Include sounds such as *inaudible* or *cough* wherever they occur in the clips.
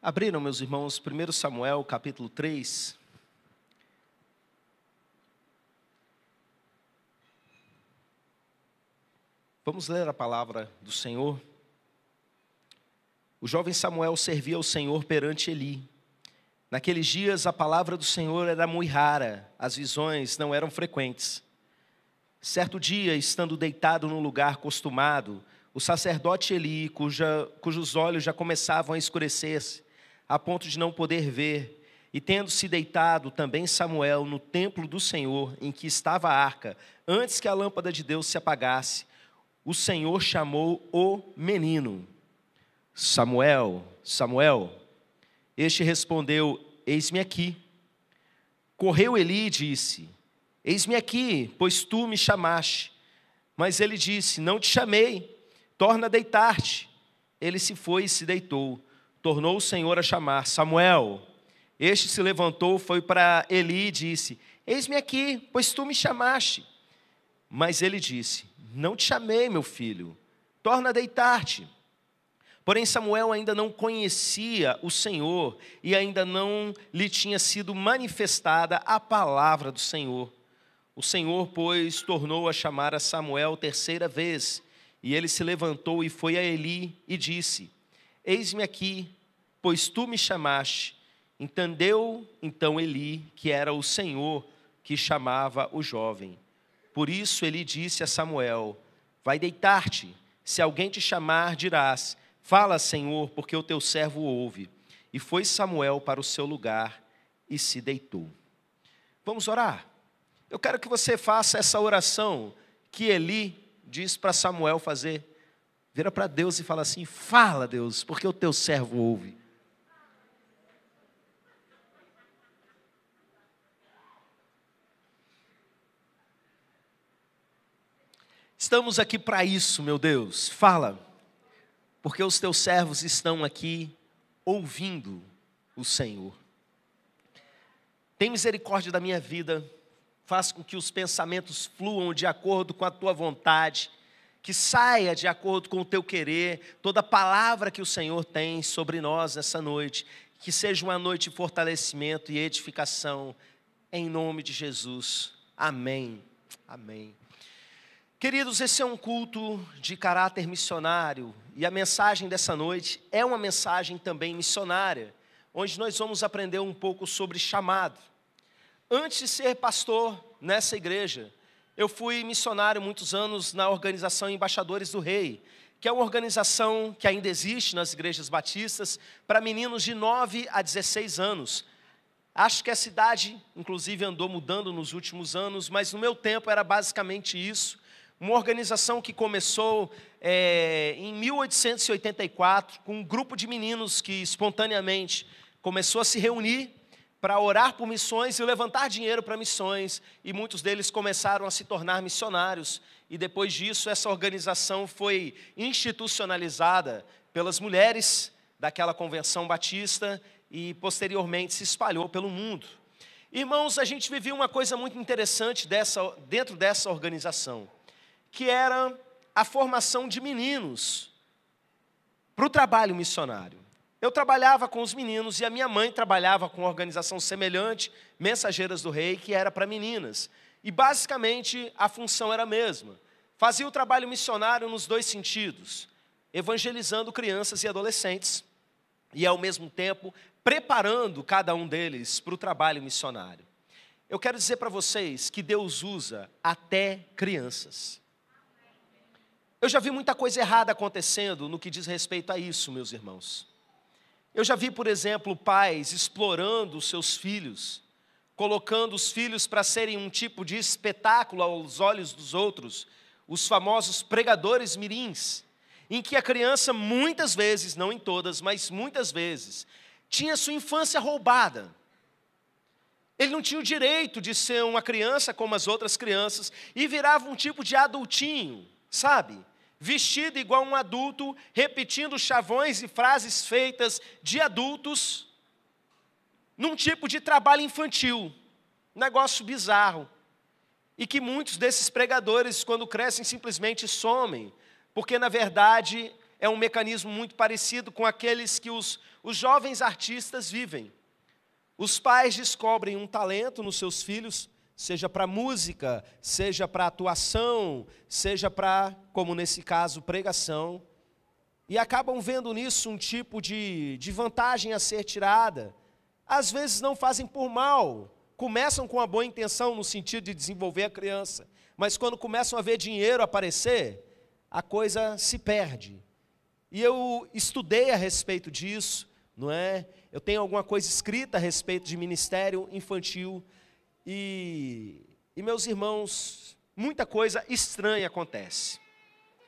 Abriram, meus irmãos, 1 Samuel capítulo 3. Vamos ler a palavra do Senhor. O jovem Samuel servia ao Senhor perante Eli. Naqueles dias a palavra do Senhor era muito rara, as visões não eram frequentes. Certo dia, estando deitado no lugar costumado, o sacerdote Eli, cuja, cujos olhos já começavam a escurecer-se, a ponto de não poder ver. E tendo-se deitado também Samuel no templo do Senhor, em que estava a arca, antes que a lâmpada de Deus se apagasse, o Senhor chamou o menino. Samuel, Samuel. Este respondeu: Eis-me aqui. Correu Eli e disse: Eis-me aqui, pois tu me chamaste. Mas ele disse: Não te chamei, torna a deitar-te. Ele se foi e se deitou tornou o Senhor a chamar Samuel. Este se levantou, foi para Eli e disse: Eis-me aqui, pois tu me chamaste. Mas ele disse: Não te chamei, meu filho, torna a deitar-te. Porém, Samuel ainda não conhecia o Senhor e ainda não lhe tinha sido manifestada a palavra do Senhor. O Senhor, pois, tornou a chamar a Samuel terceira vez, e ele se levantou e foi a Eli e disse: Eis-me aqui, pois tu me chamaste. Entendeu então Eli que era o Senhor que chamava o jovem. Por isso ele disse a Samuel: Vai deitar-te. Se alguém te chamar, dirás: Fala, Senhor, porque o teu servo ouve. E foi Samuel para o seu lugar e se deitou. Vamos orar. Eu quero que você faça essa oração que Eli diz para Samuel fazer. Vira para Deus e fala assim: Fala, Deus, porque o teu servo ouve. Estamos aqui para isso, meu Deus. Fala, porque os teus servos estão aqui ouvindo o Senhor. Tem misericórdia da minha vida, faz com que os pensamentos fluam de acordo com a tua vontade que saia de acordo com o teu querer, toda palavra que o Senhor tem sobre nós nessa noite, que seja uma noite de fortalecimento e edificação, em nome de Jesus. Amém. Amém. Queridos, esse é um culto de caráter missionário e a mensagem dessa noite é uma mensagem também missionária, onde nós vamos aprender um pouco sobre chamado. Antes de ser pastor nessa igreja, eu fui missionário muitos anos na organização Embaixadores do Rei, que é uma organização que ainda existe nas igrejas batistas para meninos de 9 a 16 anos. Acho que a cidade, inclusive, andou mudando nos últimos anos, mas no meu tempo era basicamente isso. Uma organização que começou é, em 1884 com um grupo de meninos que espontaneamente começou a se reunir para orar por missões e levantar dinheiro para missões, e muitos deles começaram a se tornar missionários, e depois disso essa organização foi institucionalizada pelas mulheres daquela convenção batista e posteriormente se espalhou pelo mundo. Irmãos, a gente vivia uma coisa muito interessante dessa, dentro dessa organização, que era a formação de meninos para o trabalho missionário. Eu trabalhava com os meninos e a minha mãe trabalhava com uma organização semelhante, Mensageiras do Rei, que era para meninas. E basicamente a função era a mesma. Fazia o trabalho missionário nos dois sentidos, evangelizando crianças e adolescentes e ao mesmo tempo preparando cada um deles para o trabalho missionário. Eu quero dizer para vocês que Deus usa até crianças. Eu já vi muita coisa errada acontecendo no que diz respeito a isso, meus irmãos. Eu já vi, por exemplo, pais explorando os seus filhos, colocando os filhos para serem um tipo de espetáculo aos olhos dos outros, os famosos pregadores mirins, em que a criança muitas vezes, não em todas, mas muitas vezes, tinha sua infância roubada. Ele não tinha o direito de ser uma criança como as outras crianças e virava um tipo de adultinho, sabe? vestido igual um adulto, repetindo chavões e frases feitas de adultos, num tipo de trabalho infantil, negócio bizarro. E que muitos desses pregadores, quando crescem, simplesmente somem, porque na verdade é um mecanismo muito parecido com aqueles que os, os jovens artistas vivem. Os pais descobrem um talento nos seus filhos, seja para música, seja para atuação, seja para, como nesse caso, pregação, e acabam vendo nisso um tipo de, de vantagem a ser tirada. Às vezes não fazem por mal, começam com uma boa intenção no sentido de desenvolver a criança, mas quando começam a ver dinheiro aparecer, a coisa se perde. E eu estudei a respeito disso, não é? Eu tenho alguma coisa escrita a respeito de ministério infantil e, e meus irmãos, muita coisa estranha acontece.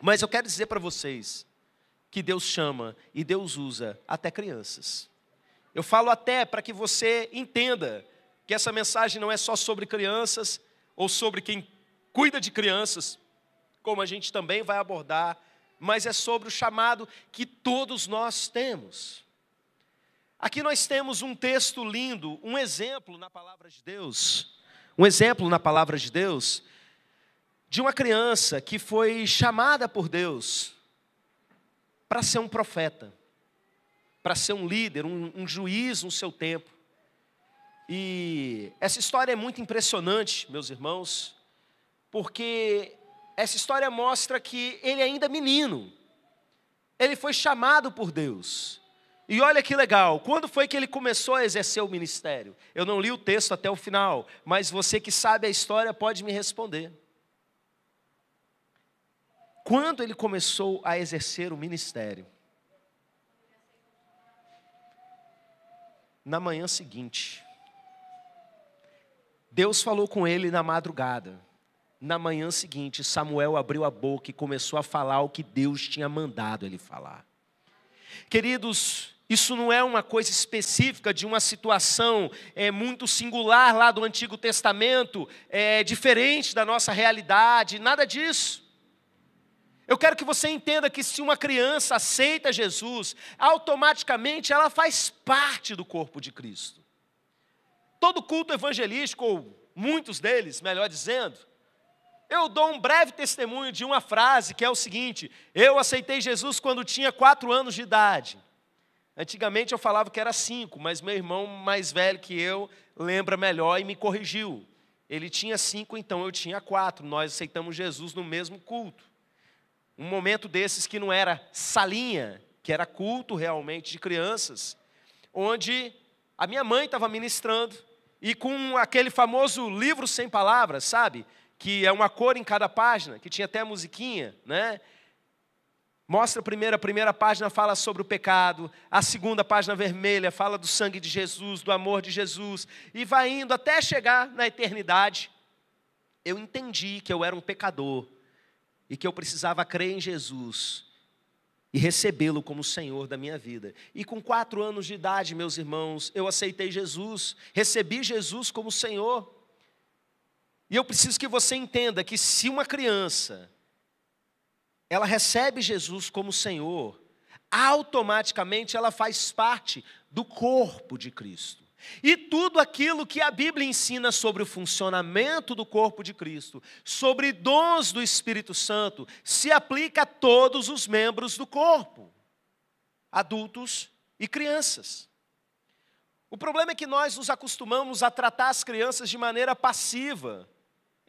Mas eu quero dizer para vocês que Deus chama e Deus usa até crianças. Eu falo até para que você entenda que essa mensagem não é só sobre crianças ou sobre quem cuida de crianças, como a gente também vai abordar, mas é sobre o chamado que todos nós temos. Aqui nós temos um texto lindo, um exemplo na palavra de Deus, um exemplo na palavra de Deus de uma criança que foi chamada por Deus para ser um profeta, para ser um líder, um, um, juiz no seu tempo. E essa história é muito impressionante, meus irmãos, porque essa história mostra que ele ainda é menino, ele foi chamado por Deus. E olha que legal, quando foi que ele começou a exercer o ministério? Eu não li o texto até o final, mas você que sabe a história pode me responder. Quando ele começou a exercer o ministério? Na manhã seguinte. Deus falou com ele na madrugada. Na manhã seguinte, Samuel abriu a boca e começou a falar o que Deus tinha mandado ele falar. Queridos, isso não é uma coisa específica de uma situação é, muito singular lá do Antigo Testamento, é, diferente da nossa realidade, nada disso. Eu quero que você entenda que se uma criança aceita Jesus, automaticamente ela faz parte do corpo de Cristo. Todo culto evangelístico, ou muitos deles, melhor dizendo, eu dou um breve testemunho de uma frase que é o seguinte: Eu aceitei Jesus quando tinha quatro anos de idade. Antigamente eu falava que era cinco, mas meu irmão mais velho que eu lembra melhor e me corrigiu. Ele tinha cinco, então eu tinha quatro. Nós aceitamos Jesus no mesmo culto. Um momento desses que não era salinha, que era culto realmente de crianças, onde a minha mãe estava ministrando e com aquele famoso livro sem palavras, sabe? Que é uma cor em cada página, que tinha até musiquinha, né? Mostra primeiro, a primeira página fala sobre o pecado, a segunda página vermelha fala do sangue de Jesus, do amor de Jesus, e vai indo até chegar na eternidade. Eu entendi que eu era um pecador e que eu precisava crer em Jesus e recebê-lo como Senhor da minha vida. E com quatro anos de idade, meus irmãos, eu aceitei Jesus, recebi Jesus como Senhor. E eu preciso que você entenda que se uma criança ela recebe Jesus como Senhor, automaticamente ela faz parte do corpo de Cristo. E tudo aquilo que a Bíblia ensina sobre o funcionamento do corpo de Cristo, sobre dons do Espírito Santo, se aplica a todos os membros do corpo, adultos e crianças. O problema é que nós nos acostumamos a tratar as crianças de maneira passiva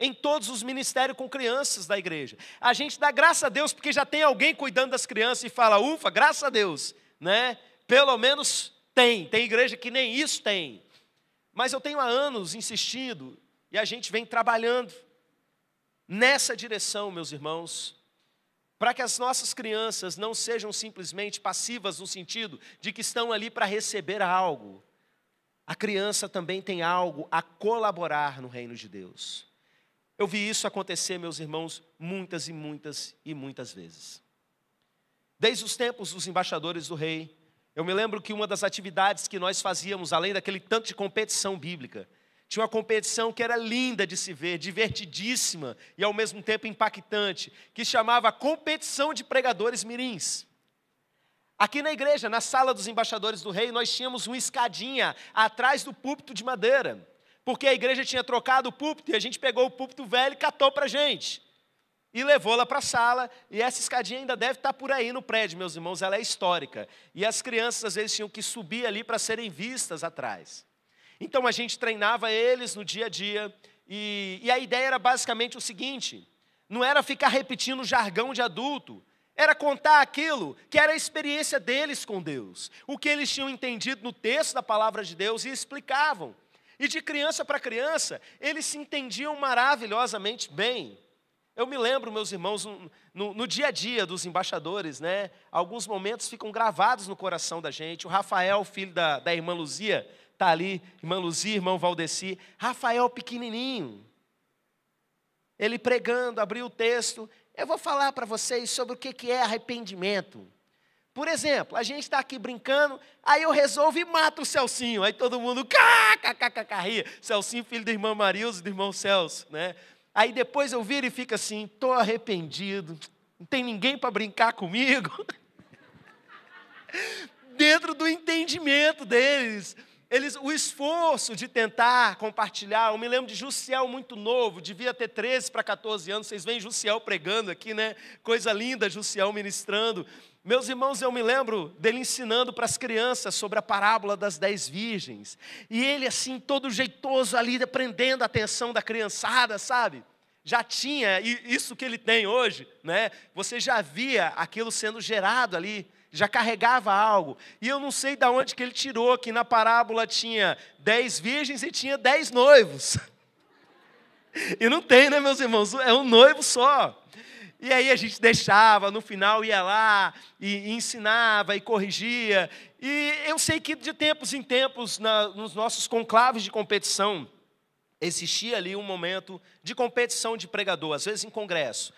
em todos os ministérios com crianças da igreja. A gente dá graça a Deus porque já tem alguém cuidando das crianças e fala, ufa, graças a Deus, né? Pelo menos tem, tem igreja que nem isso tem. Mas eu tenho há anos insistido e a gente vem trabalhando nessa direção, meus irmãos, para que as nossas crianças não sejam simplesmente passivas no sentido de que estão ali para receber algo. A criança também tem algo a colaborar no reino de Deus. Eu vi isso acontecer, meus irmãos, muitas e muitas e muitas vezes. Desde os tempos dos embaixadores do rei, eu me lembro que uma das atividades que nós fazíamos, além daquele tanto de competição bíblica, tinha uma competição que era linda de se ver, divertidíssima e ao mesmo tempo impactante, que chamava Competição de Pregadores Mirins. Aqui na igreja, na sala dos embaixadores do rei, nós tínhamos uma escadinha atrás do púlpito de madeira porque a igreja tinha trocado o púlpito e a gente pegou o púlpito velho e catou para a gente. E levou lá para a sala, e essa escadinha ainda deve estar tá por aí no prédio, meus irmãos, ela é histórica. E as crianças às vezes tinham que subir ali para serem vistas atrás. Então a gente treinava eles no dia a dia, e, e a ideia era basicamente o seguinte: não era ficar repetindo jargão de adulto, era contar aquilo que era a experiência deles com Deus, o que eles tinham entendido no texto da palavra de Deus e explicavam. E de criança para criança, eles se entendiam maravilhosamente bem. Eu me lembro, meus irmãos, no, no, dia a dia dos embaixadores, né? Alguns momentos ficam gravados no coração da gente. O Rafael, filho da, da irmã Luzia, está ali, irmã Luzia, irmão Valdeci. Rafael pequenininho. Ele pregando, abriu o texto. Eu vou falar para vocês sobre o que é arrependimento. Por exemplo, a gente está aqui brincando, aí eu resolvo e mato o Celcinho. Aí todo mundo ria. Celcinho, filho da irmã Marilza e do irmão Celso. Né? Aí depois eu viro e fico assim, estou arrependido, não tem ninguém para brincar comigo. *laughs* Dentro do entendimento deles. Eles, o esforço de tentar compartilhar, eu me lembro de Jussiel muito novo, devia ter 13 para 14 anos, vocês veem Jussiel pregando aqui, né? Coisa linda, Jussiel ministrando. Meus irmãos, eu me lembro dele ensinando para as crianças sobre a parábola das dez virgens. E ele, assim, todo jeitoso ali, prendendo a atenção da criançada, sabe? Já tinha isso que ele tem hoje, né? Você já via aquilo sendo gerado ali, já carregava algo. E eu não sei de onde que ele tirou que na parábola tinha dez virgens e tinha dez noivos. *laughs* E não tem, né, meus irmãos? É um noivo só. E aí a gente deixava, no final ia lá e, ensinava e corrigia. E eu sei que de tempos em tempos, na, nos nossos conclaves de competição, existia ali um momento de competição de pregador, às vezes em congresso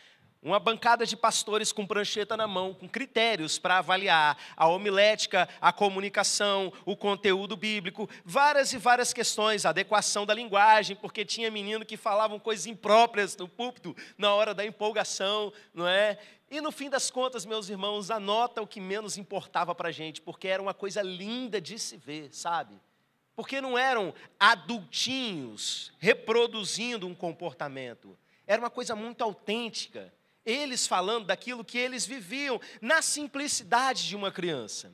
uma bancada de pastores com prancheta na mão, com critérios para avaliar a homilética, a comunicação, o conteúdo bíblico, várias e várias questões, a adequação da linguagem, porque tinha menino que falavam coisas impróprias no púlpito na hora da empolgação, não é? E no fim das contas, meus irmãos, anota o que menos importava para a gente, porque era uma coisa linda de se ver, sabe? Porque não eram adultinhos reproduzindo um comportamento. Era uma coisa muito autêntica, eles falando daquilo que eles viviam, na simplicidade de uma criança.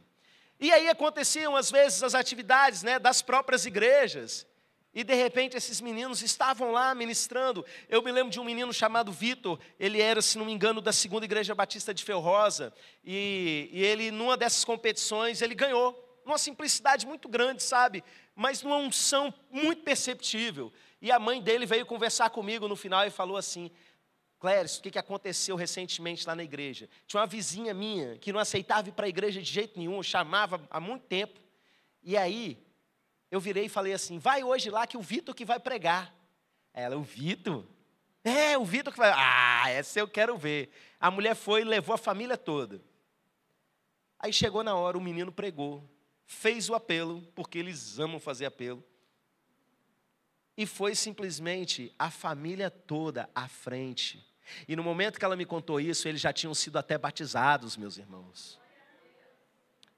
E aí aconteciam, às vezes, as atividades né, das próprias igrejas. E de repente esses meninos estavam lá ministrando. Eu me lembro de um menino chamado Vitor, ele era, se não me engano, da segunda igreja batista de Felrosa. E, e ele, numa dessas competições, ele ganhou. Uma simplicidade muito grande, sabe? Mas numa unção muito perceptível. E a mãe dele veio conversar comigo no final e falou assim: Clérice, o que, que aconteceu recentemente lá na igreja? Tinha uma vizinha minha que não aceitava ir para a igreja de jeito nenhum, chamava há muito tempo. E aí, eu virei e falei assim: vai hoje lá que o Vitor que vai pregar. Ela, o Vitor? É, o Vitor que vai. Ah, essa eu quero ver. A mulher foi e levou a família toda. Aí chegou na hora, o menino pregou, fez o apelo, porque eles amam fazer apelo. E foi simplesmente a família toda à frente e no momento que ela me contou isso, eles já tinham sido até batizados, meus irmãos.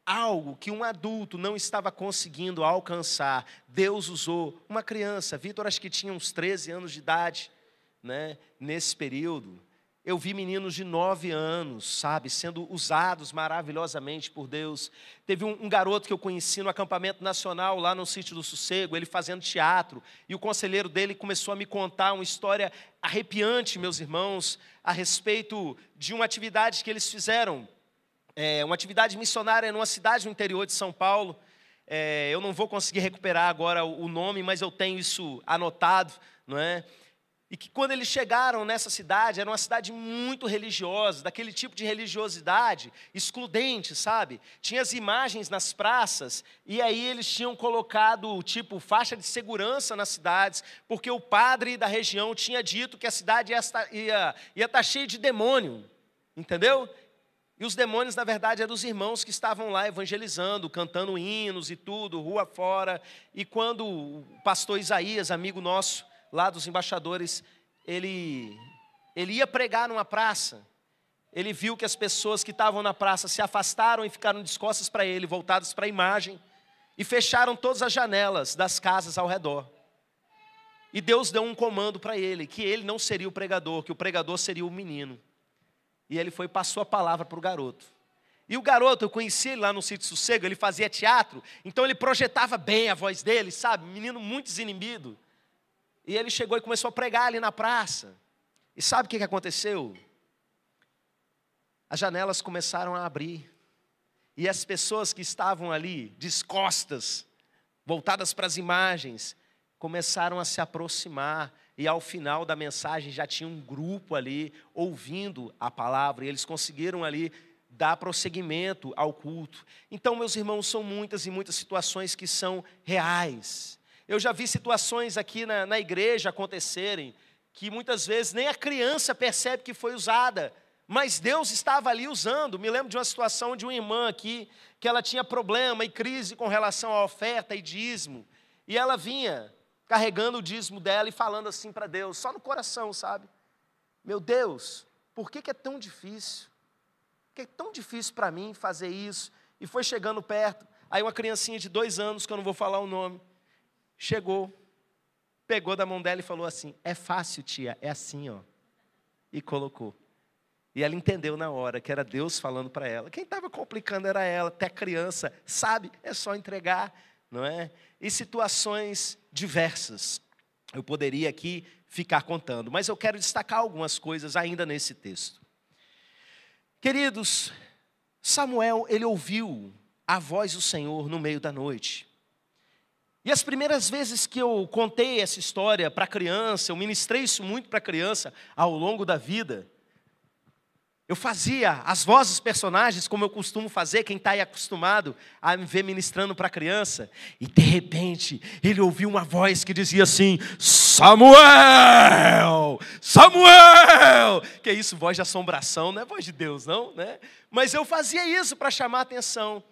Algo que um adulto não estava conseguindo alcançar, Deus usou uma criança. Vitor, acho que tinha uns 13 anos de idade, né, nesse período. Eu vi meninos de nove anos, sabe, sendo usados maravilhosamente por Deus. Teve um, um, garoto que eu conheci no acampamento nacional, lá no Sítio do Sossego, ele fazendo teatro. E o conselheiro dele começou a me contar uma história arrepiante, meus irmãos, a respeito de uma atividade que eles fizeram, é, uma atividade missionária numa cidade no interior de São Paulo. É, eu não vou conseguir recuperar agora o nome, mas eu tenho isso anotado, não é? E que quando eles chegaram nessa cidade, era uma cidade muito religiosa, daquele tipo de religiosidade excludente, sabe? Tinha as imagens nas praças, e aí eles tinham colocado, tipo, faixa de segurança nas cidades, porque o padre da região tinha dito que a cidade ia estar, ia, ia estar cheia de demônio, entendeu? E os demônios, na verdade, eram os irmãos que estavam lá evangelizando, cantando hinos e tudo, rua fora. E quando o pastor Isaías, amigo nosso, lá dos embaixadores, ele, ele ia pregar numa praça. Ele viu que as pessoas que estavam na praça se afastaram e ficaram de costas para ele, voltadas para a imagem, e fecharam todas as janelas das casas ao redor. E Deus deu um comando para ele, que ele não seria o pregador, que o pregador seria o menino. E ele foi passou a palavra para o garoto. E o garoto, eu conheci ele lá no Sítio Sossego, ele fazia teatro, então ele projetava bem a voz dele, sabe? Menino muito desinibido. E ele chegou e começou a pregar ali na praça. E sabe o que aconteceu? As janelas começaram a abrir. E as pessoas que estavam ali, descostas, voltadas para as imagens, começaram a se aproximar. E ao final da mensagem já tinha um grupo ali ouvindo a palavra. E eles conseguiram ali dar prosseguimento ao culto. Então, meus irmãos, são muitas e muitas situações que são reais. Eu já vi situações aqui na, na igreja acontecerem que muitas vezes nem a criança percebe que foi usada, mas Deus estava ali usando. Me lembro de uma situação de uma irmã aqui que ela tinha problema e crise com relação à oferta e dízimo, e ela vinha carregando o dízimo dela e falando assim para Deus, só no coração, sabe? Meu Deus, por que, que é tão difícil? Por que é tão difícil para mim fazer isso? E foi chegando perto, aí uma criancinha de dois anos, que eu não vou falar o nome, chegou, pegou da mão dela e falou assim: É fácil, tia, é assim, ó. E colocou. E ela entendeu na hora que era Deus falando para ela. Quem estava complicando era ela, até criança, sabe? É só entregar, não é? E situações diversas. Eu poderia aqui ficar contando, mas eu quero destacar algumas coisas ainda nesse texto. Queridos, Samuel, ele ouviu a voz do Senhor no meio da noite. E as primeiras vezes que eu contei essa história para criança, eu ministrei isso muito para criança ao longo da vida. Eu fazia as vozes personagens como eu costumo fazer, quem está aí acostumado a me ver ministrando para criança. E de repente, ele ouviu uma voz que dizia assim: Samuel! Samuel! Que é isso, voz de assombração, não é voz de Deus, não, né? Mas eu fazia isso para chamar a atenção.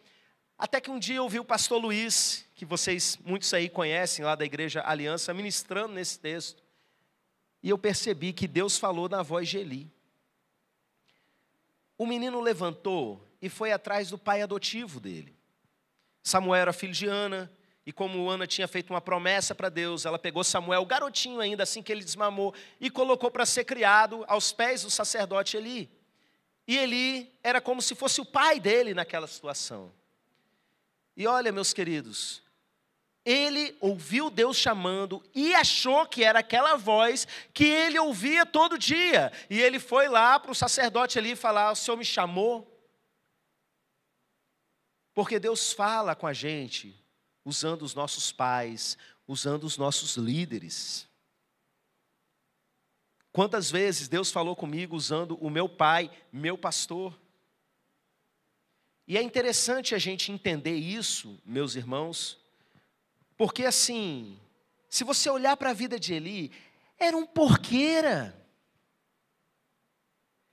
Até que um dia eu vi o pastor Luiz, que vocês muitos aí conhecem lá da igreja Aliança, ministrando nesse texto. E eu percebi que Deus falou na voz de Eli. O menino levantou e foi atrás do pai adotivo dele. Samuel era filho de Ana, e como Ana tinha feito uma promessa para Deus, ela pegou Samuel, garotinho ainda, assim que ele desmamou, e colocou para ser criado aos pés do sacerdote Eli. E Eli era como se fosse o pai dele naquela situação. E olha, meus queridos, ele ouviu Deus chamando e achou que era aquela voz que ele ouvia todo dia. E ele foi lá para o sacerdote ali falar: O Senhor me chamou. Porque Deus fala com a gente usando os nossos pais, usando os nossos líderes. Quantas vezes Deus falou comigo usando o meu pai, meu pastor? E é interessante a gente entender isso, meus irmãos, porque assim, se você olhar para a vida de Eli, era um porqueira.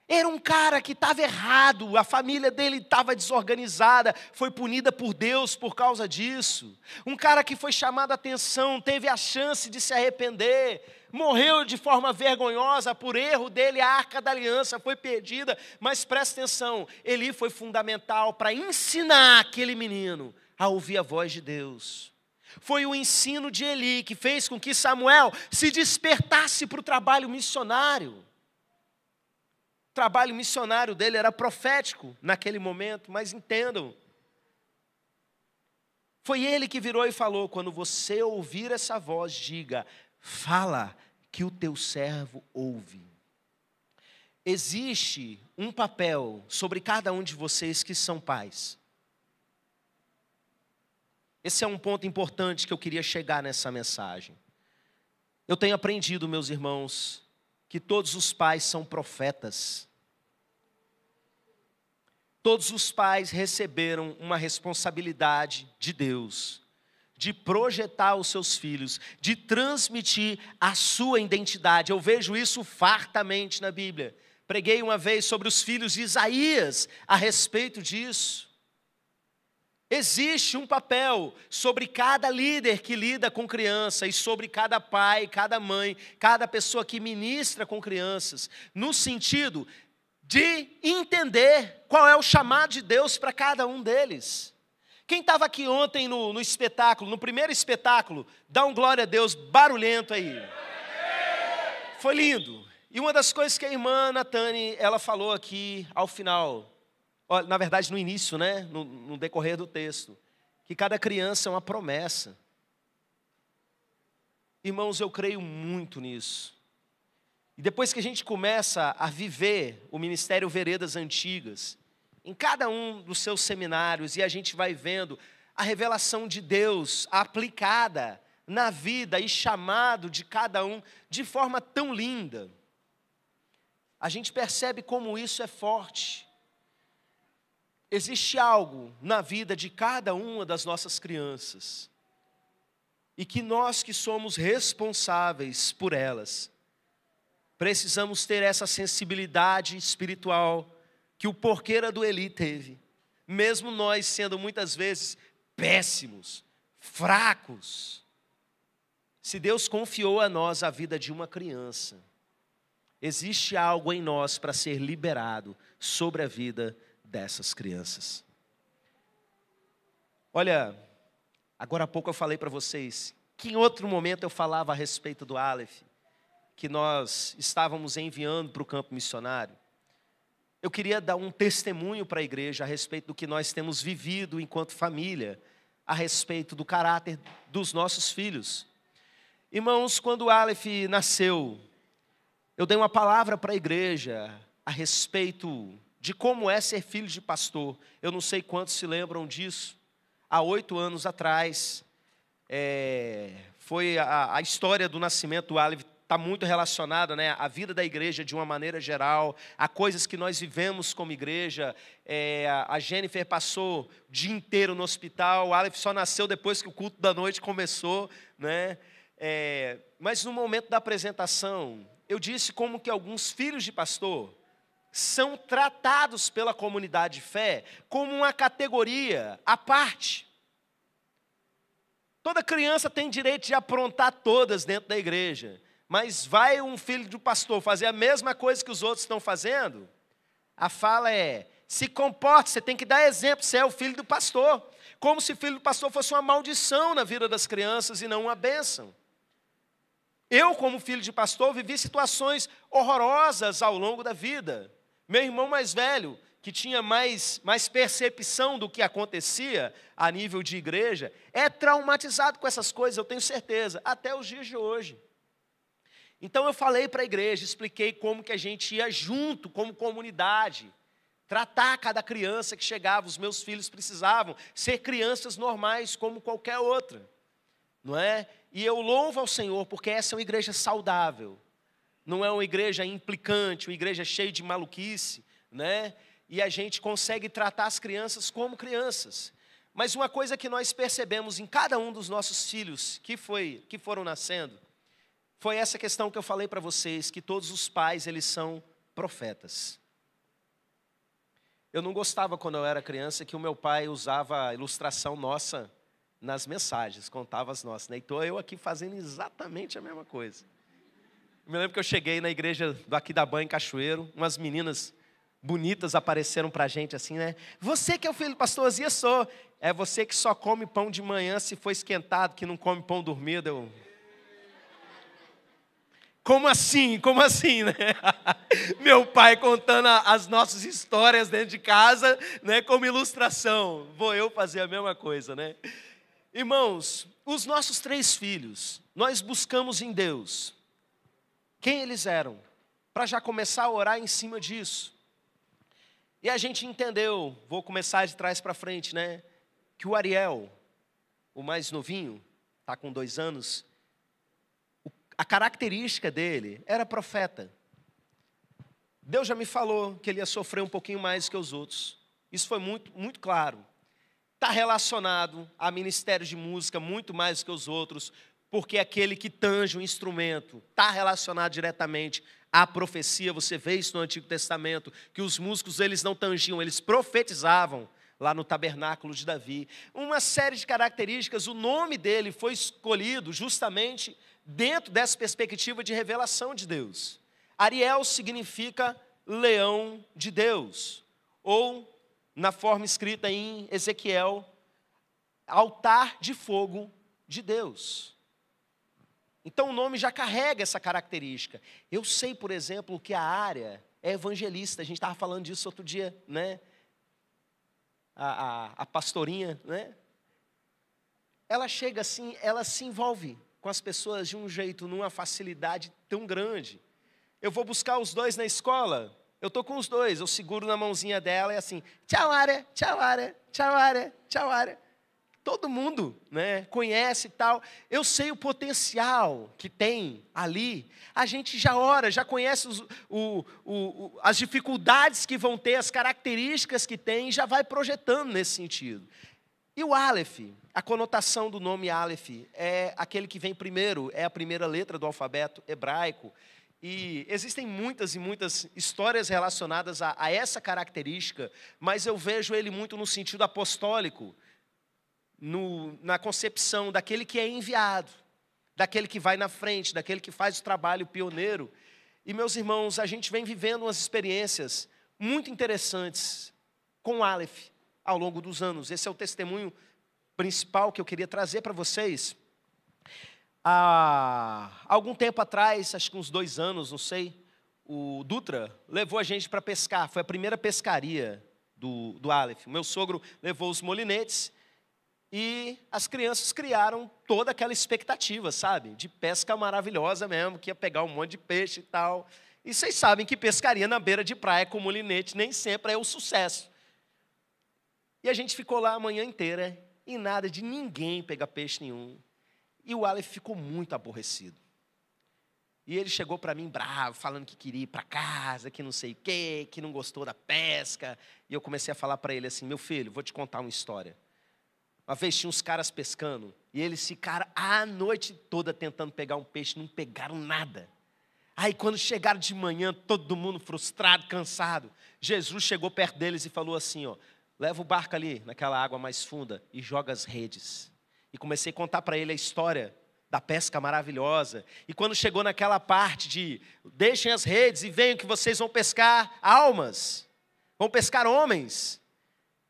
Era um cara que estava errado, a família dele estava desorganizada, foi punida por Deus por causa disso. Um cara que foi chamado a atenção, teve a chance de se arrepender, morreu de forma vergonhosa por erro dele, a arca da aliança foi perdida, mas presta atenção, Eli foi fundamental para ensinar aquele menino a ouvir a voz de Deus. Foi o ensino de Eli que fez com que Samuel se despertasse para o trabalho missionário. O trabalho missionário dele era profético naquele momento, mas entendam, foi ele que virou e falou: quando você ouvir essa voz, diga, fala, que o teu servo ouve. Existe um papel sobre cada um de vocês que são pais. Esse é um ponto importante que eu queria chegar nessa mensagem. Eu tenho aprendido, meus irmãos, que todos os pais são profetas. Todos os pais receberam uma responsabilidade de Deus de projetar os seus filhos, de transmitir a sua identidade. Eu vejo isso fartamente na Bíblia. Preguei uma vez sobre os filhos de Isaías a respeito disso. Existe um papel sobre cada líder que lida com criança e sobre cada pai, cada mãe, cada pessoa que ministra com crianças, no sentido de entender qual é o chamado de Deus para cada um deles. Quem estava aqui ontem no, no, espetáculo, no primeiro espetáculo, dá um glória a Deus barulhento aí. Foi lindo. E uma das coisas que a irmã Natane, ela falou aqui ao final, olha, na verdade no início, né, no, no decorrer do texto, que cada criança é uma promessa. Irmãos, eu creio muito nisso. E depois que a gente começa a viver o Ministério Veredas Antigas, em cada um dos seus seminários e a gente vai vendo a revelação de Deus aplicada na vida e chamado de cada um de forma tão linda. A gente percebe como isso é forte. Existe algo na vida de cada uma das nossas crianças e que nós que somos responsáveis por elas precisamos ter essa sensibilidade espiritual que o porqueira do Eli teve. Mesmo nós sendo muitas vezes péssimos, fracos, se Deus confiou a nós a vida de uma criança, existe algo em nós para ser liberado sobre a vida dessas crianças. Olha, agora há pouco eu falei para vocês que em outro momento eu falava a respeito do Aleph, que nós estávamos enviando para o campo missionário eu queria dar um testemunho para a igreja a respeito do que nós temos vivido enquanto família, a respeito do caráter dos nossos filhos. Irmãos, quando o Aleph nasceu, eu dei uma palavra para a igreja a respeito de como é ser filho de pastor. Eu não sei quantos se lembram disso. Há oito anos atrás, é, foi a, a, história do nascimento do Aleph está muito relacionada né, à vida da igreja de uma maneira geral, a coisas que nós vivemos como igreja. É, a Jennifer passou o dia inteiro no hospital, o Aleph só nasceu depois que o culto da noite começou. Né? É, mas no momento da apresentação, eu disse como que alguns filhos de pastor são tratados pela comunidade de fé como uma categoria à parte. Toda criança tem direito de aprontar todas dentro da igreja. Mas vai um filho do pastor fazer a mesma coisa que os outros estão fazendo? A fala é: se comporte, você tem que dar exemplo, você é o filho do pastor. Como se filho do pastor fosse uma maldição na vida das crianças e não uma bênção. Eu, como filho de pastor, vivi situações horrorosas ao longo da vida. Meu irmão mais velho, que tinha mais, mais percepção do que acontecia a nível de igreja, é traumatizado com essas coisas, eu tenho certeza, até os dias de hoje. Então eu falei para a igreja, expliquei como que a gente ia junto, como comunidade, tratar cada criança que chegava, os meus filhos precisavam ser crianças normais como qualquer outra. Não é? E eu louvo ao Senhor porque essa é uma igreja saudável. Não é uma igreja implicante, uma igreja cheia de maluquice, né? E a gente consegue tratar as crianças como crianças. Mas uma coisa que nós percebemos em cada um dos nossos filhos que foi que foram nascendo foi essa questão que eu falei para vocês, que todos os pais, eles são profetas. Eu não gostava quando eu era criança que o meu pai usava a ilustração nossa nas mensagens, contava as nossas. Né? Então eu aqui fazendo exatamente a mesma coisa. Eu me lembro que eu cheguei na igreja do aqui da Banha, em Cachoeiro, umas meninas bonitas apareceram para a gente assim, né? Você que é o filho do pastor Ozia sou. É você que só come pão de manhã se for esquentado, que não come pão dormido. Eu... Como assim? Como assim, né? *laughs* Meu pai contando as nossas histórias dentro de casa, né, como ilustração. Vou eu fazer a mesma coisa, né? Irmãos, os nossos três filhos, nós buscamos em Deus quem eles eram, para já começar a orar em cima disso. E a gente entendeu, vou começar de trás para frente, né? Que o Ariel, o mais novinho, está com dois anos, a característica dele era profeta. Deus já me falou que ele ia sofrer um pouquinho mais que os outros. Isso foi muito, muito claro. Está relacionado a ministérios de música muito mais que os outros, porque aquele que tange o instrumento está relacionado diretamente à profecia. Você vê isso no Antigo Testamento, que os músicos eles não tangiam, eles profetizavam lá no tabernáculo de Davi. Uma série de características, o nome dele foi escolhido justamente dentro dessa perspectiva de revelação de Deus. Ariel significa leão de Deus, ou na forma escrita em Ezequiel, altar de fogo de Deus. Então o nome já carrega essa característica. Eu sei, por exemplo, que a área é evangelista, a gente estava falando disso outro dia, né? A, a, a pastorinha, né? Ela chega assim, ela se envolve com as pessoas de um jeito, numa facilidade tão grande. Eu vou buscar os dois na escola, eu estou com os dois, eu seguro na mãozinha dela e é assim, tchau, área, tchau, área, tchau, área, tchau, área. Todo mundo né, conhece e tal. Eu sei o potencial que tem ali. A gente já ora, já conhece os, o, o, o, as dificuldades que vão ter, as características que tem, e já vai projetando nesse sentido. E o Aleph, a conotação do nome Aleph é aquele que vem primeiro, é a primeira letra do alfabeto hebraico. E existem muitas e muitas histórias relacionadas a, a essa característica, mas eu vejo ele muito no sentido apostólico, no, na concepção daquele que é enviado, daquele que vai na frente, daquele que faz o trabalho pioneiro. E, meus irmãos, a gente vem vivendo umas experiências muito interessantes com o Aleph ao longo dos anos. Esse é o testemunho principal que eu queria trazer para vocês. Há algum tempo atrás, acho que uns dois anos, não sei, o Dutra levou a gente para pescar. Foi a primeira pescaria do, do Aleph. O meu sogro levou os molinetes e as crianças criaram toda aquela expectativa, sabe? De pesca maravilhosa mesmo, que ia pegar um monte de peixe e tal. E vocês sabem que pescaria na beira de praia com molinete nem sempre é o sucesso. E a gente ficou lá a manhã inteira e nada de ninguém pegar peixe nenhum. E o Aleph ficou muito aborrecido. E ele chegou para mim bravo, falando que queria ir para casa, que não sei o quê, que não gostou da pesca. E eu comecei a falar para ele assim: meu filho, vou te contar uma história. Uma vez tinha uns caras pescando e eles ficaram a noite toda tentando pegar um peixe, não pegaram nada. Aí quando chegaram de manhã, todo mundo frustrado, cansado, Jesus chegou perto deles e falou assim: ó, leva o barco ali naquela água mais funda e joga as redes. E comecei a contar para ele a história da pesca maravilhosa. E quando chegou naquela parte de deixem as redes e venham que vocês vão pescar almas, vão pescar homens.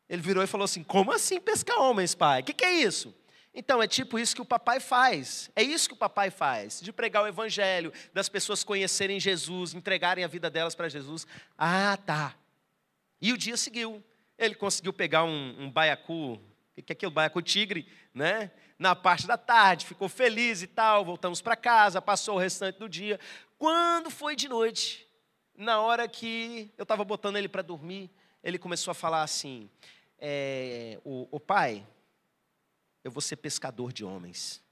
Ele virou e falou assim: Como assim pescar homens, pai? O que, que é isso? Então, é tipo isso que o papai faz. É isso que o papai faz, de pregar o evangelho, das pessoas conhecerem Jesus, entregarem a vida delas para Jesus. Ah, tá. E o dia seguiu. Ele conseguiu pegar um, um baiacu, que é aquele baiacu tigre, né? Na parte da tarde, ficou feliz e tal. Voltamos para casa, passou o restante do dia. Quando foi de noite, na hora que eu estava botando ele para dormir, ele começou a falar assim: é, o, o pai, eu vou ser pescador de homens.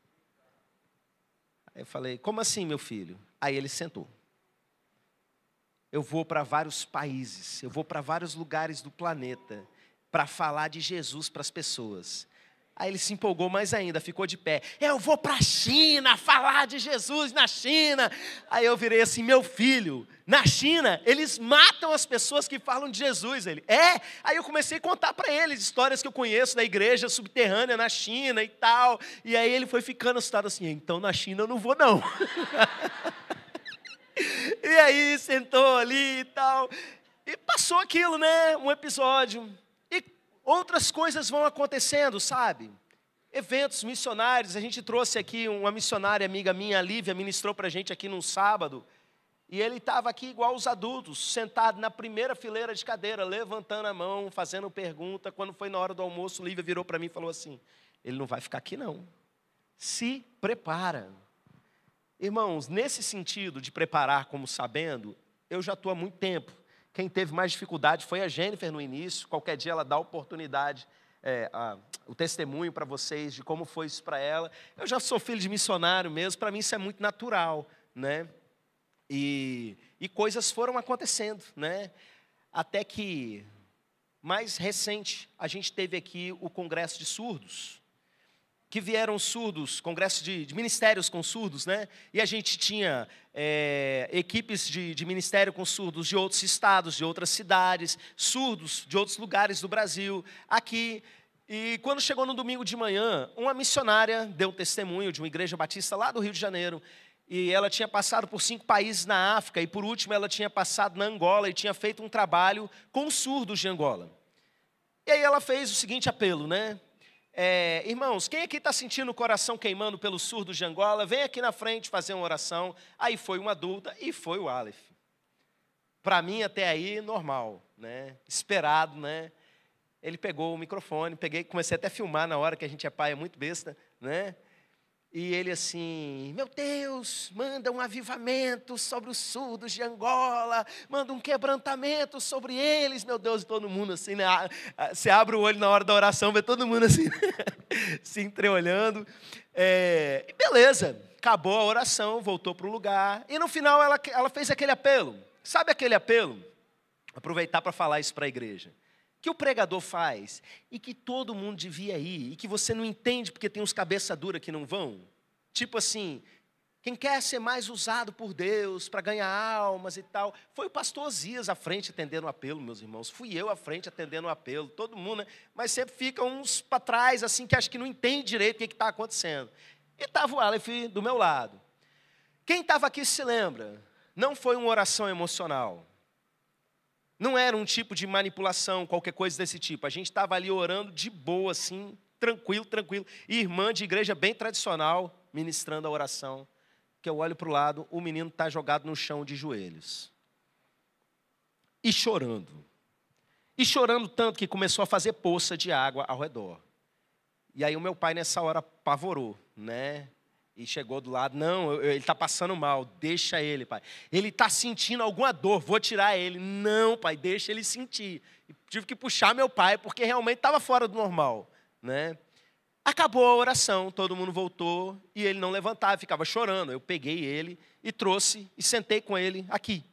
Aí eu falei: como assim, meu filho? Aí ele sentou eu vou para vários países, eu vou para vários lugares do planeta para falar de Jesus para as pessoas. Aí ele se empolgou mais ainda, ficou de pé. Eu vou para a China falar de Jesus na China. Aí eu virei assim, meu filho, na China eles matam as pessoas que falam de Jesus. Ele, é? Aí eu comecei a contar para ele histórias que eu conheço da igreja subterrânea na China e tal. E aí ele foi ficando assustado assim, então na China eu não vou não. *laughs* E aí sentou ali e tal. E passou aquilo, né? Um episódio. E outras coisas vão acontecendo, sabe? Eventos missionários. A gente trouxe aqui uma missionária amiga minha, a Lívia, ministrou para a gente aqui num sábado. E ele estava aqui igual os adultos, sentado na primeira fileira de cadeira, levantando a mão, fazendo pergunta. Quando foi na hora do almoço, Lívia virou para mim e falou assim: Ele não vai ficar aqui, não. Se prepara. Irmãos, nesse sentido de preparar como sabendo, eu já estou há muito tempo. Quem teve mais dificuldade foi a Jennifer no início. Qualquer dia ela dá oportunidade, é, a, o testemunho para vocês de como foi isso para ela. Eu já sou filho de missionário mesmo, para mim isso é muito natural, né? E, e coisas foram acontecendo, né? Até que, mais recente, a gente teve aqui o Congresso de Surdos que vieram surdos, congresso de, de, ministérios com surdos, né? E a gente tinha é, equipes de, de, ministério com surdos de outros estados, de outras cidades, surdos de outros lugares do Brasil, aqui. E quando chegou no domingo de manhã, uma missionária deu testemunho de uma igreja batista lá do Rio de Janeiro. E ela tinha passado por cinco países na África, e por último ela tinha passado na Angola e tinha feito um trabalho com surdos de Angola. E aí ela fez o seguinte apelo, né? É, irmãos, quem aqui está sentindo o coração queimando pelo surdo de Angola, vem aqui na frente fazer uma oração. Aí foi uma adulta e foi o Aleph. Para mim, até aí, normal, né? Esperado, né? Ele pegou o microfone, peguei, comecei até a filmar na hora que a gente é pai, é muito besta, né? E ele assim, meu Deus, manda um avivamento sobre os surdos de Angola, manda um quebrantamento sobre eles, meu Deus, e todo mundo assim, né? Você abre o olho na hora da oração, vê todo mundo assim, *laughs* se entreolhando. É, beleza, acabou a oração, voltou para o lugar. E no final ela, ela fez aquele apelo. Sabe aquele apelo? Aproveitar para falar isso para a igreja que o pregador faz e que todo mundo devia ir e que você não entende porque tem uns cabeça dura que não vão? Tipo assim, quem quer ser mais usado por Deus para ganhar almas e tal. Foi o pastor Osias à frente atendendo o apelo, meus irmãos. Fui eu à frente atendendo o apelo, todo mundo, né? Mas sempre fica uns para trás, assim, que acho que não entende direito o que está acontecendo. E estava o Aleph do meu lado. Quem estava aqui se lembra, não foi uma oração emocional. Não era um tipo de manipulação, qualquer coisa desse tipo. A gente estava ali orando de boa, assim, tranquilo, tranquilo. E irmã de igreja bem tradicional, ministrando a oração. Que eu olho para o lado, o menino está jogado no chão de joelhos. E chorando. E chorando tanto que começou a fazer poça de água ao redor. E aí o meu pai nessa hora apavorou, né? E chegou do lado, não, ele está passando mal, deixa ele, pai. Ele está sentindo alguma dor, vou tirar ele. Não, pai, deixa ele sentir. E tive que puxar meu pai, porque realmente estava fora do normal. Né? Acabou a oração, todo mundo voltou e ele não levantava, ficava chorando. Eu peguei ele e trouxe e sentei com ele aqui.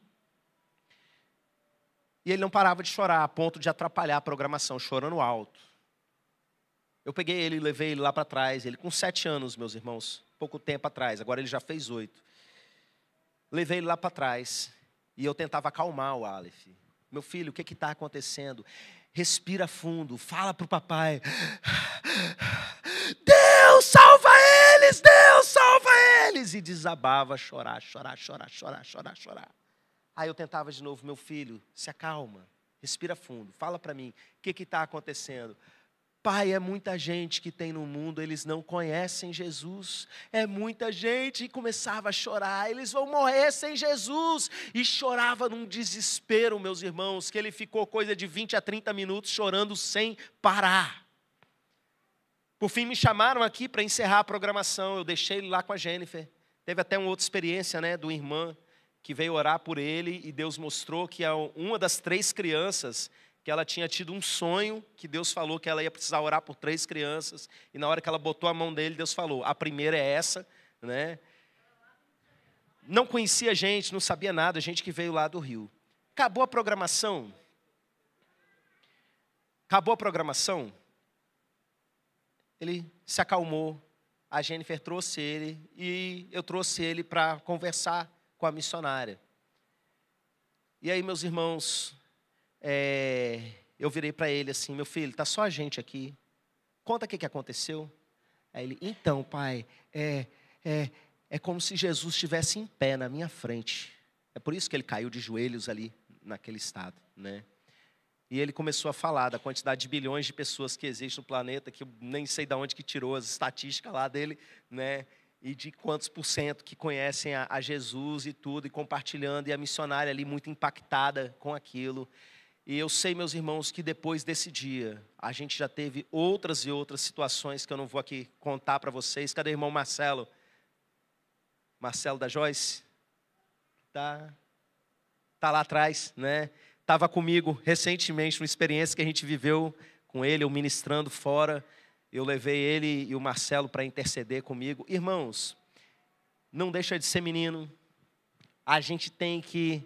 E ele não parava de chorar, a ponto de atrapalhar a programação, chorando alto. Eu peguei ele e levei ele lá para trás, ele com sete anos, meus irmãos pouco tempo atrás, agora ele já fez oito. Levei ele lá para trás e eu tentava acalmar o Aleph. Meu filho, o que está acontecendo? Respira fundo, fala para o papai. Deus salva eles, Deus salva eles! E desabava, chorar, chorar, chorar, chorar, chorar, chorar. Aí eu tentava de novo, meu filho, se acalma, respira fundo, fala para mim, o que está acontecendo? Pai, é muita gente que tem no mundo, eles não conhecem Jesus. É muita gente e começava a chorar, eles vão morrer sem Jesus. E chorava num desespero, meus irmãos, que ele ficou coisa de 20 a 30 minutos chorando sem parar. Por fim, me chamaram aqui para encerrar a programação. Eu deixei ele lá com a Jennifer. Teve até uma outra experiência, né, do irmã que veio orar por ele e Deus mostrou que uma das três crianças que ela tinha tido um sonho que Deus falou que ela ia precisar orar por três crianças. E na hora que ela botou a mão dele, Deus falou: a primeira é essa, né? Não conhecia a gente, não sabia nada, a gente que veio lá do Rio. Acabou a programação? Acabou a programação? Ele se acalmou. A Jennifer trouxe ele e eu trouxe ele para conversar com a missionária. E aí, meus irmãos, é, eu virei para ele assim: meu filho, tá só a gente aqui. Conta o que, que aconteceu. Aí ele: então, pai, é, é, é como se Jesus estivesse em pé na minha frente. É por isso que ele caiu de joelhos ali naquele estado, né? E ele começou a falar da quantidade de bilhões de pessoas que existe no planeta, que eu nem sei de onde que tirou as estatísticas lá dele, né? E de quantos por cento que conhecem a, a Jesus e tudo, e compartilhando, e a missionária ali muito impactada com aquilo. E eu sei, meus irmãos, que depois desse dia, a gente já teve outras e outras situações que eu não vou aqui contar para vocês. Cadê o irmão Marcelo? Marcelo da Joyce? Tá, tá lá atrás, né? Estava comigo recentemente, uma experiência que a gente viveu com ele, eu ministrando fora. Eu levei ele e o Marcelo para interceder comigo. Irmãos, não deixa de ser menino. A gente tem que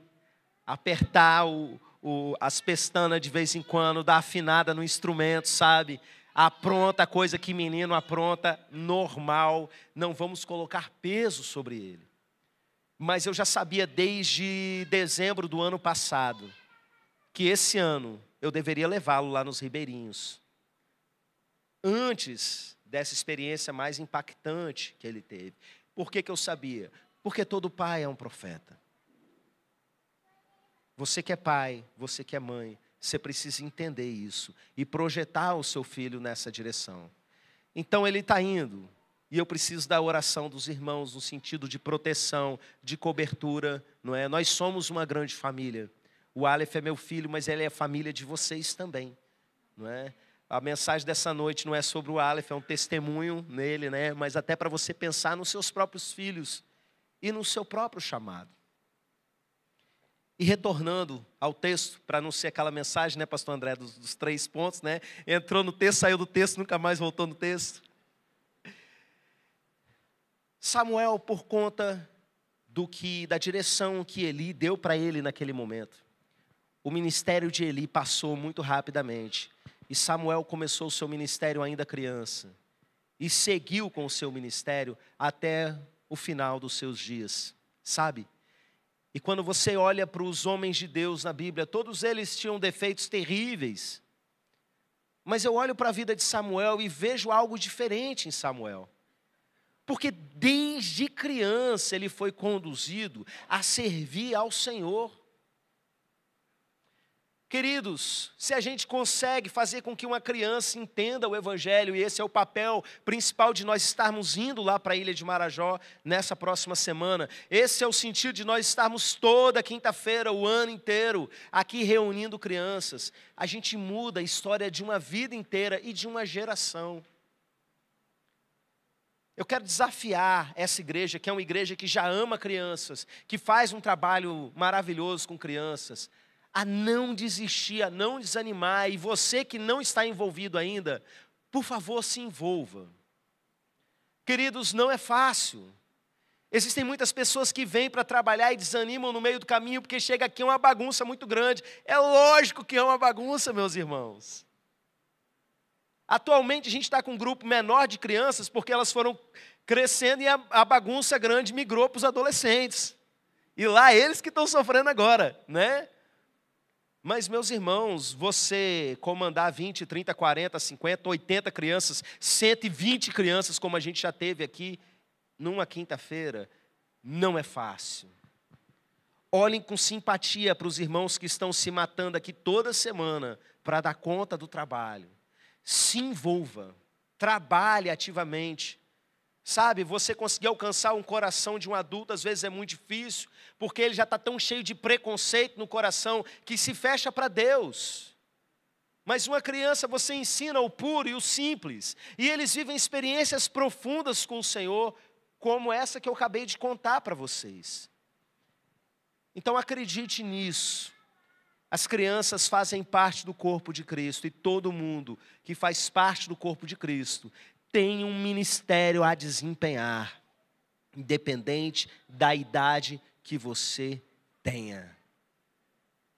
apertar o, o, as pestanas de vez em quando, dá afinada no instrumento, sabe? Apronta coisa que menino apronta, normal, não vamos colocar peso sobre ele. Mas eu já sabia desde dezembro do ano passado que esse ano eu deveria levá-lo lá nos Ribeirinhos. Antes dessa experiência mais impactante que ele teve. Por que, que eu sabia? Porque todo pai é um profeta. Você que é pai, você que é mãe, você precisa entender isso e projetar o seu filho nessa direção. Então ele está indo, e eu preciso da oração dos irmãos no sentido de proteção, de cobertura, não é? Nós somos uma grande família. O Aleph é meu filho, mas ele é a família de vocês também, não é? A mensagem dessa noite não é sobre o Aleph, é um testemunho nele, né? Mas até para você pensar nos seus próprios filhos e no seu próprio chamado. E retornando ao texto, para não ser aquela mensagem, né, pastor André, dos, dos, três pontos, né? Entrou no texto, saiu do texto, nunca mais voltou no texto. Samuel, por conta do que da direção que Eli deu para ele naquele momento, o ministério de Eli passou muito rapidamente. E Samuel começou o seu ministério ainda criança. E seguiu com o seu ministério até o final dos seus dias. Sabe? E quando você olha para os homens de Deus na Bíblia, todos eles tinham defeitos terríveis. Mas eu olho para a vida de Samuel e vejo algo diferente em Samuel. Porque desde criança ele foi conduzido a servir ao Senhor. Queridos, se a gente consegue fazer com que uma criança entenda o Evangelho, e esse é o papel principal de nós estarmos indo lá para a Ilha de Marajó nessa próxima semana, esse é o sentido de nós estarmos toda quinta-feira, o ano inteiro, aqui reunindo crianças, a gente muda a história de uma vida inteira e de uma geração. Eu quero desafiar essa igreja, que é uma igreja que já ama crianças, que faz um trabalho maravilhoso com crianças, a não desistir, a não desanimar. E você que não está envolvido ainda, por favor, se envolva. Queridos, não é fácil. Existem muitas pessoas que vêm para trabalhar e desanimam no meio do caminho porque chega aqui uma bagunça muito grande. É lógico que é uma bagunça, meus irmãos. Atualmente a gente está com um grupo menor de crianças porque elas foram crescendo e a, a bagunça grande migrou para os adolescentes. E lá eles que estão sofrendo agora, né? Mas, meus irmãos, você comandar 20, 30, 40, 50, 80 crianças, 120 crianças, como a gente já teve aqui, numa quinta-feira, não é fácil. Olhem com simpatia para os irmãos que estão se matando aqui toda semana para dar conta do trabalho. Se envolva, trabalhe ativamente. Sabe, você conseguir alcançar um coração de um adulto às vezes é muito difícil, porque ele já está tão cheio de preconceito no coração que se fecha para Deus. Mas uma criança você ensina o puro e o simples, e eles vivem experiências profundas com o Senhor, como essa que eu acabei de contar para vocês. Então acredite nisso. As crianças fazem parte do corpo de Cristo e todo mundo que faz parte do corpo de Cristo tem um ministério a desempenhar, independente da idade que você tenha.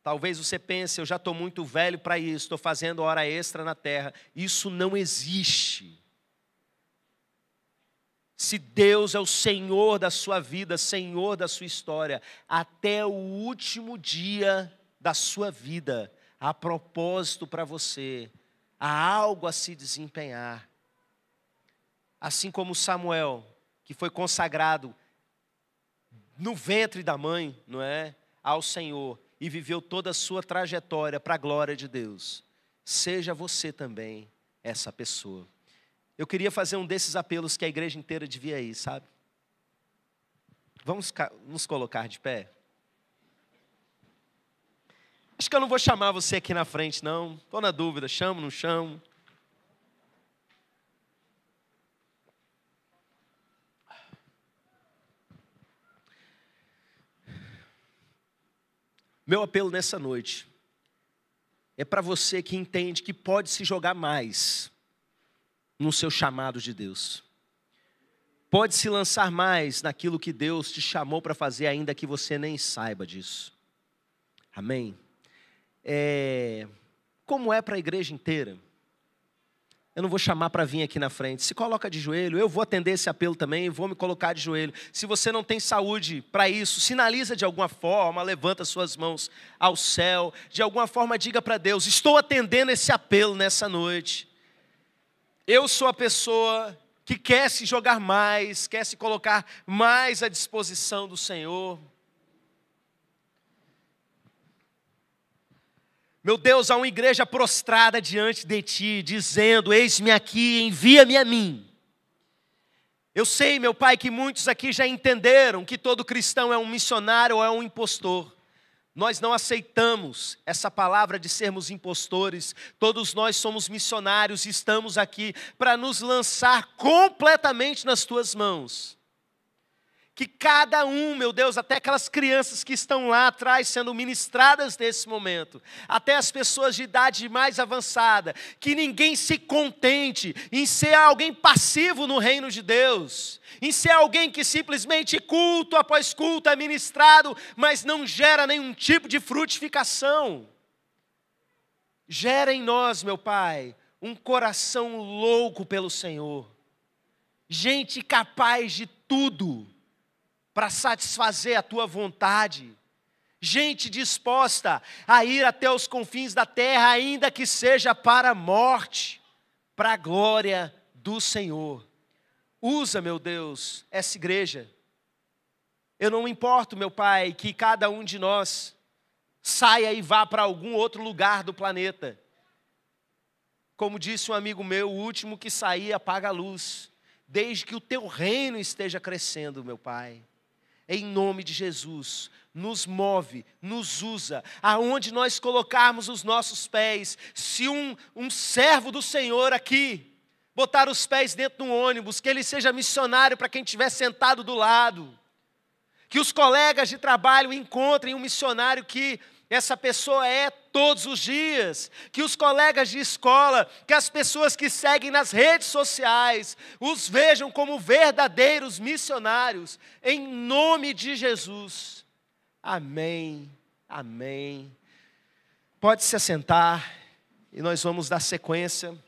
Talvez você pense, eu já estou muito velho para isso, estou fazendo hora extra na terra. Isso não existe. Se Deus é o Senhor da sua vida, Senhor da sua história, até o último dia da sua vida, há propósito para você, há algo a se desempenhar assim como Samuel, que foi consagrado no ventre da mãe, não é, ao Senhor e viveu toda a sua trajetória para a glória de Deus. Seja você também essa pessoa. Eu queria fazer um desses apelos que a igreja inteira devia ir, sabe? Vamos nos colocar de pé. Acho que eu não vou chamar você aqui na frente, não. Estou na dúvida, chamo, não chamo. Meu apelo nessa noite é para você que entende que pode se jogar mais no seu chamado de Deus. Pode se lançar mais naquilo que Deus te chamou para fazer, ainda que você nem saiba disso. Amém? É... Como é para a igreja inteira? Eu não vou chamar para vir aqui na frente. Se coloca de joelho, eu vou atender esse apelo também, vou me colocar de joelho. Se você não tem saúde para isso, sinaliza de alguma forma, levanta suas mãos ao céu, de alguma forma diga para Deus: estou atendendo esse apelo nessa noite. Eu sou a pessoa que quer se jogar mais, quer se colocar mais à disposição do Senhor. Meu Deus, há uma igreja prostrada diante de ti, dizendo: Eis-me aqui, envia-me a mim. Eu sei, meu Pai, que muitos aqui já entenderam que todo cristão é um missionário ou é um impostor. Nós não aceitamos essa palavra de sermos impostores. Todos nós somos missionários e estamos aqui para nos lançar completamente nas tuas mãos que cada um, meu Deus, até aquelas crianças que estão lá atrás sendo ministradas nesse momento, até as pessoas de idade mais avançada, que ninguém se contente em ser alguém passivo no reino de Deus, em ser alguém que simplesmente culto após culto é ministrado, mas não gera nenhum tipo de frutificação. Gera em nós, meu Pai, um coração louco pelo Senhor, gente capaz de tudo para satisfazer a tua vontade. Gente disposta a ir até os confins da terra, ainda que seja para a morte, para a glória do Senhor. Usa, meu Deus, essa igreja. Eu não importo, meu Pai, que cada um de nós saia e vá para algum outro lugar do planeta. Como disse um amigo meu, o último que sair apaga a luz, desde que o teu reino esteja crescendo, meu Pai em nome de Jesus. Nos move, nos usa, aonde nós colocarmos os nossos pés. Se um, um servo do Senhor aqui botar os pés dentro de um ônibus, que ele seja missionário para quem estiver sentado do lado. Que os colegas de trabalho encontrem um missionário que essa pessoa é todos os dias, que os colegas de escola, que as pessoas que seguem nas redes sociais, os vejam como verdadeiros missionários, em nome de Jesus. Amém, amém. Pode se assentar e nós vamos dar sequência